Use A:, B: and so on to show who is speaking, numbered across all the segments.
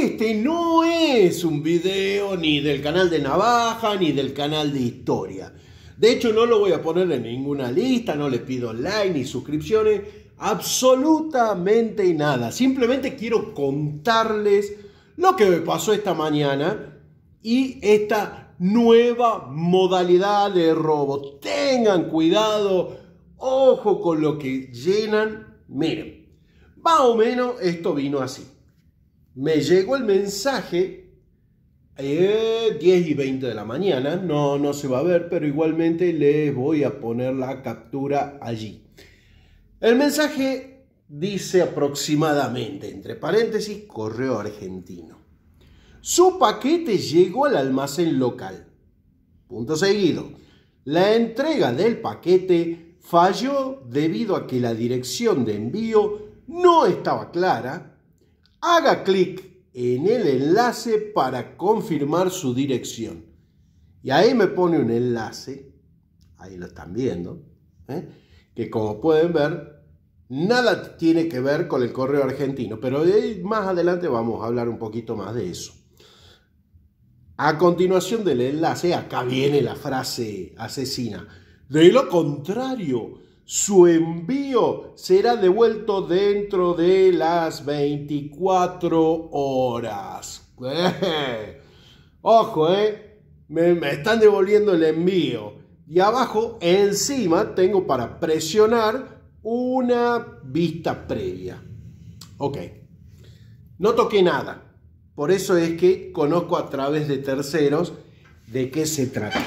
A: este no es un video ni del canal de Navaja ni del canal de Historia. De hecho, no lo voy a poner en ninguna lista, no les pido like ni suscripciones, absolutamente nada. Simplemente quiero contarles lo que me pasó esta mañana y esta nueva modalidad de robo. Tengan cuidado, ojo con lo que llenan. Miren, más o menos esto vino así me llegó el mensaje eh, 10 y 20 de la mañana, no, no se va a ver, pero igualmente les voy a poner la captura allí. El mensaje dice aproximadamente, entre paréntesis, correo argentino. Su paquete llegó al almacén local. Punto seguido. La entrega del paquete falló debido a que la dirección de envío no estaba clara haga clic en el enlace para confirmar su dirección. Y ahí me pone un enlace, ahí lo están viendo, ¿eh? que como pueden ver, nada tiene que ver con el correo argentino, pero más adelante vamos a hablar un poquito más de eso. A continuación del enlace, acá viene la frase asesina. De lo contrario, su envío será devuelto dentro de las 24 horas. Ojo, eh. Me, me, están devolviendo el envío. Y abajo, encima, tengo para presionar una vista previa. Ok. No toqué nada. Por eso es que conozco a través de terceros de qué se trata.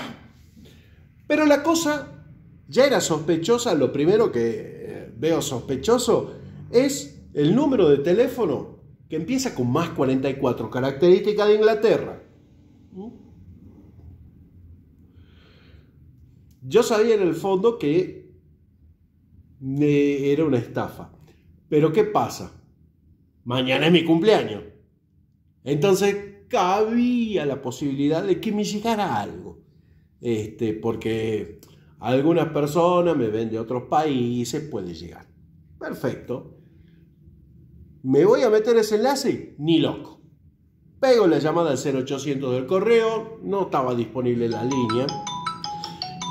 A: Pero la cosa ya era sospechosa, lo primero que eh, veo sospechoso es el número de teléfono que empieza con más 44, característica de Inglaterra. ¿Mm? Yo sabía en el fondo que eh, era una estafa. Pero ¿qué pasa? Mañana es mi cumpleaños. Entonces cabía la posibilidad de que me llegara algo. Este, porque algunas personas me ven de otros países, puede llegar. Perfecto. ¿Me voy a meter ese enlace? Ni loco. Pego la llamada al 0800 del correo, no estaba disponible la línea.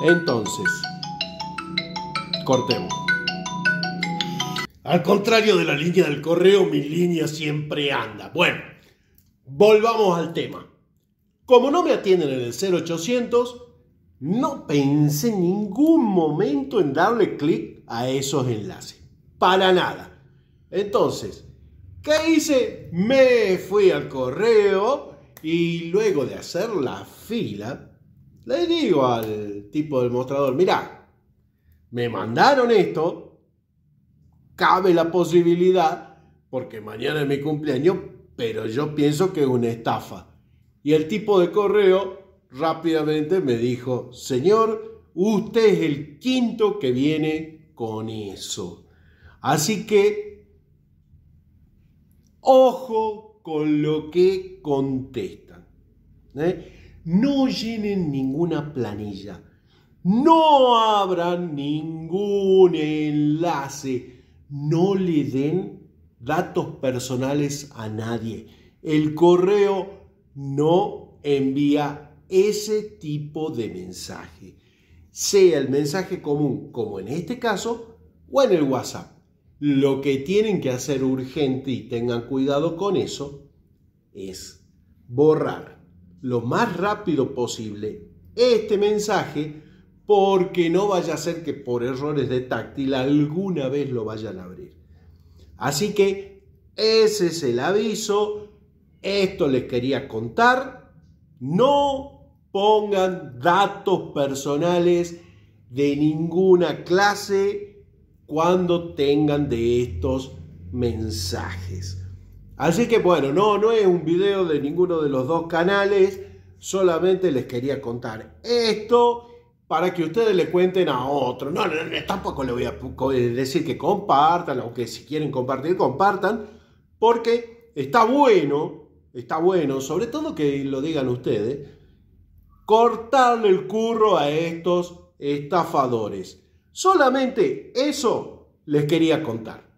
A: Entonces, cortemos. Al contrario de la línea del correo, mi línea siempre anda. Bueno, volvamos al tema. Como no me atienden en el 0800, no pensé en ningún momento en darle clic a esos enlaces. Para nada. Entonces, ¿qué hice? Me fui al correo y luego de hacer la fila, le digo al tipo del mostrador, "Mira, me mandaron esto, cabe la posibilidad, porque mañana es mi cumpleaños, pero yo pienso que es una estafa. Y el tipo de correo rápidamente me dijo, Señor, usted es el quinto que viene con eso. Así que, ojo con lo que contestan. ¿eh? No llenen ninguna planilla. No abran ningún enlace. No le den datos personales a nadie. El correo no envía ese tipo de mensaje, sea el mensaje común, como en este caso, o en el WhatsApp. Lo que tienen que hacer urgente y tengan cuidado con eso es borrar lo más rápido posible este mensaje porque no vaya a ser que por errores de táctil alguna vez lo vayan a abrir. Así que ese es el aviso, esto les quería contar, no pongan datos personales de ninguna clase cuando tengan de estos mensajes. Así que bueno, no, no es un video de ninguno de los dos canales, solamente les quería contar esto para que ustedes le cuenten a otro. No, no, tampoco le voy a eh, decir que compartan, aunque si quieren compartir, compartan, porque está bueno, está bueno, sobre todo que lo digan ustedes, cortarle el curro a estos estafadores. Solamente eso les quería contar.